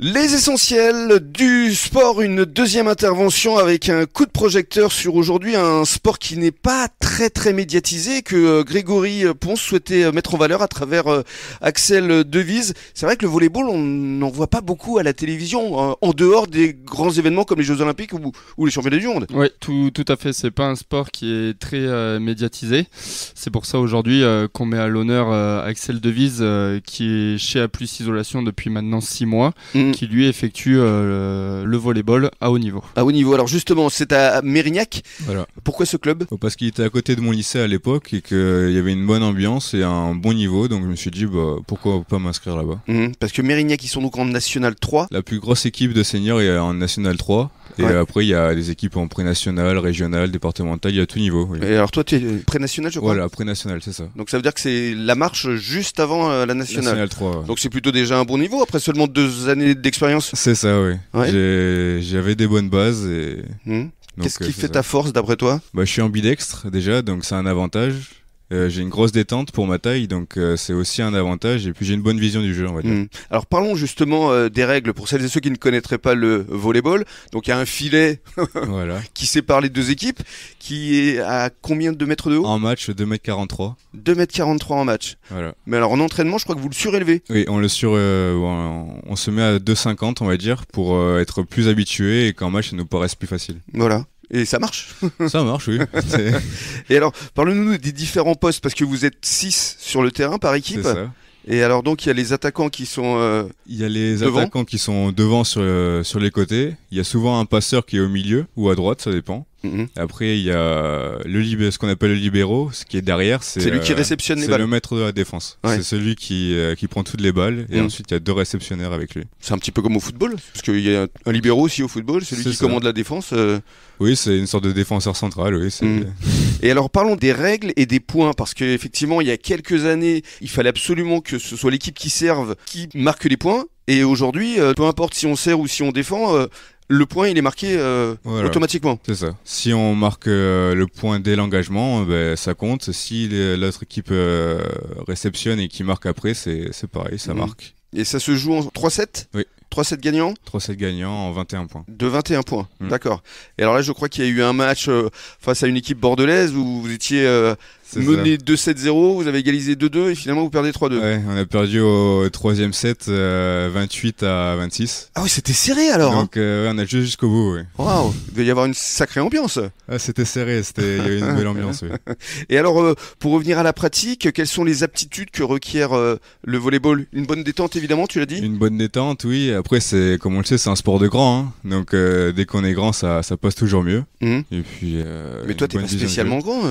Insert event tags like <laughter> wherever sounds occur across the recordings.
Les essentiels du sport, une deuxième intervention avec un coup de projecteur sur aujourd'hui un sport qui n'est pas très très médiatisé que euh, Grégory Ponce souhaitait euh, mettre en valeur à travers euh, Axel Devise. C'est vrai que le volleyball, on n'en voit pas beaucoup à la télévision hein, en dehors des grands événements comme les Jeux Olympiques ou, les Championnats du Monde. Oui, tout, tout à fait. C'est pas un sport qui est très médiatisé. C'est pour ça aujourd'hui qu'on met à l'honneur Axel Devise qui est chez A Plus Isolation depuis maintenant six mois. Mm. Mm. qui lui effectue euh, le, volleyball à haut niveau. À haut niveau. Alors justement, c'est à Mérignac. Voilà. Pourquoi ce club Parce qu'il était à côté de mon lycée à l'époque et qu'il y avait une bonne ambiance et un bon niveau. Donc je me suis dit bah, pourquoi pas m'inscrire là-bas. Mm. Parce que Mérignac, ils sont donc en National 3. La plus grosse équipe de seniors est en National 3. Et après, il y a des équipes en pré-national, régional, départemental, il y a tout niveau. Et alors, toi, tu es pré-national, je crois Voilà, pré-national, c'est ça. Donc, ça veut dire que c'est la marche juste avant euh, la nationale. National 3. Donc, c'est plutôt déjà un bon niveau. Après seulement deux années d'expérience. C'est ça, oui. J'avais des bonnes bases. Et... Hmm. Qu'est-ce euh, qui fait ta force d'après toi bah, Je suis ambidextre déjà, donc c'est un avantage. Euh, j'ai une grosse détente pour ma taille, donc euh, c'est aussi un avantage. Et puis j'ai une bonne vision du jeu, on va dire. Hmm. Alors parlons justement euh, des règles pour celles et ceux qui ne connaîtraient pas le volleyball. Donc il y a un filet <laughs> qui sépare les deux équipes, qui est à combien de mètres de haut En match, 2 mètres 43. 2 mètres 43 en match. Mais alors en entraînement, je crois que vous le surélevez. Oui, on le sur, on, se met à 2,50 on va dire pour être plus habitué et qu'en match, ça nous paraisse plus facile. Voilà. Et ça marche. <laughs> ça marche, oui. <laughs> et alors, parlons nous des différents postes, parce que vous êtes six sur le terrain par équipe. Et alors donc il y a les attaquants qui sont euh, il y a les attaquants qui sont devant sur, euh, sur les côtés, il y a souvent un passeur qui est au milieu ou à droite, ça dépend. Mhm. Après, il y a le ce qu'on appelle le libéraux, ce qui est derrière, c'est celui qui euh, réceptionne les le maître de la défense. C'est celui qui, euh, qui prend toutes les balles et mhm. ensuite il y a deux réceptionnaires avec lui. C'est un petit peu comme au football, parce qu'il y a un libéraux aussi au football, celui qui commande la défense. Euh. Oui, c'est une sorte de défenseur central. Oui, mhm. <laughs> Et alors parlons des règles et des points, parce qu'effectivement, il y a quelques années, il fallait absolument que ce soit l'équipe qui serve qui marque les points. Et aujourd'hui, peu importe si on sert ou si on défend, le point il est marqué euh, automatiquement. C'est ça. Si on marque euh, le point dès l'engagement, euh, ben, ça compte. Si l'autre équipe réceptionne et qui marque après, c'est pareil, ça mhm. marque. Et ça se joue en 3-7 Oui. 3-7 gagnants 3-7 gagnants en 21 points. De 21 points, mm. d'accord. Et alors là, je crois qu'il y a eu un match face à une équipe bordelaise où vous étiez Mené 2-7-0, vous avez égalisé 2-2 et finalement vous perdez 3-2. on a perdu au troisième set, 28 euh, à 26. Ah oui, c'était serré alors. Hein. Donc euh, on a joué jusqu'au bout. Ouais. Waouh, il devait y avoir une sacrée ambiance. Ah, c'était serré, il y eu une belle <laughs> ambiance. <laughs> Et alors, euh, pour revenir à la pratique, quelles sont les aptitudes que requiert le volleyball Une bonne détente évidemment, tu l'as dit. Une bonne détente, oui. Après, c'est comme on le sait, c'est un sport de grand. Hein. Donc dès qu'on est grand, ça, passe toujours mieux. Mmh. Et puis. Mais toi, t'es pas spécialement grand.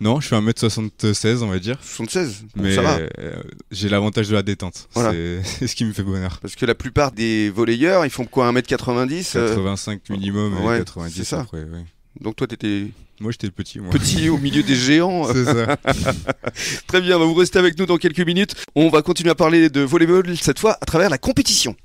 Non, je suis un mètre 76, on va dire. 76 Mais euh, j'ai l'avantage de la détente. <laughs> C'est ce qui me fait bonheur. Parce que la plupart des volleyeurs, ils font quoi 1m90 85 euh minimum et ça. Donc toi, t'étais... Moi, j'étais petit. Petit au milieu des géants. <laughs> C'est ça. <laughs> Très bien, vous restez avec nous dans quelques minutes. On va continuer à parler de volleyball, cette fois à travers la compétition.